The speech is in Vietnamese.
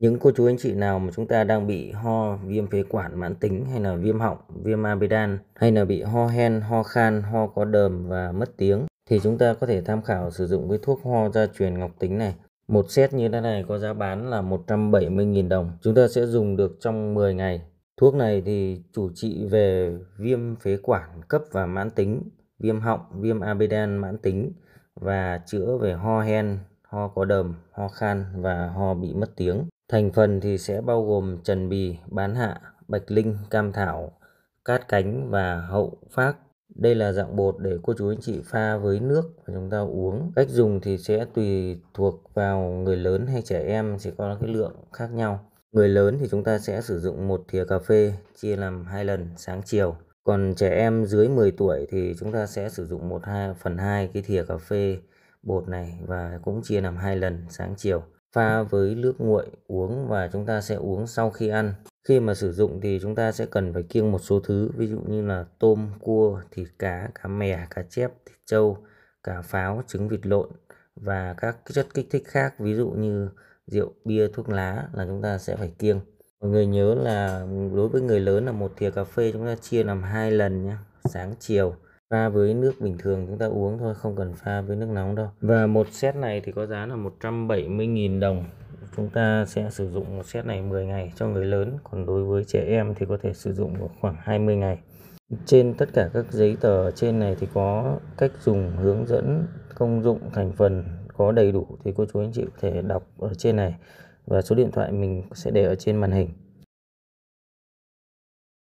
Những cô chú anh chị nào mà chúng ta đang bị ho, viêm phế quản mãn tính hay là viêm họng, viêm amidan hay là bị ho hen, ho khan, ho có đờm và mất tiếng thì chúng ta có thể tham khảo sử dụng cái thuốc ho gia truyền ngọc tính này. Một set như thế này có giá bán là 170.000 đồng. Chúng ta sẽ dùng được trong 10 ngày. Thuốc này thì chủ trị về viêm phế quản cấp và mãn tính, viêm họng, viêm amidan mãn tính và chữa về ho hen, ho có đờm, ho khan và ho bị mất tiếng. Thành phần thì sẽ bao gồm trần bì, bán hạ, bạch linh, cam thảo, cát cánh và hậu phát Đây là dạng bột để cô chú anh chị pha với nước và chúng ta uống. Cách dùng thì sẽ tùy thuộc vào người lớn hay trẻ em sẽ có cái lượng khác nhau. Người lớn thì chúng ta sẽ sử dụng một thìa cà phê chia làm hai lần sáng chiều. Còn trẻ em dưới 10 tuổi thì chúng ta sẽ sử dụng 1 2 phần 2 cái thìa cà phê bột này và cũng chia làm hai lần sáng chiều pha với nước nguội uống và chúng ta sẽ uống sau khi ăn khi mà sử dụng thì chúng ta sẽ cần phải kiêng một số thứ ví dụ như là tôm cua thịt cá cá mè cá chép thịt trâu cá pháo trứng vịt lộn và các chất kích thích khác ví dụ như rượu bia thuốc lá là chúng ta sẽ phải kiêng mọi người nhớ là đối với người lớn là một thìa cà phê chúng ta chia làm hai lần nhé sáng chiều pha với nước bình thường chúng ta uống thôi không cần pha với nước nóng đâu và một set này thì có giá là 170.000 đồng chúng ta sẽ sử dụng một set này 10 ngày cho người lớn còn đối với trẻ em thì có thể sử dụng khoảng 20 ngày trên tất cả các giấy tờ trên này thì có cách dùng hướng dẫn công dụng thành phần có đầy đủ thì cô chú anh chị có thể đọc ở trên này và số điện thoại mình sẽ để ở trên màn hình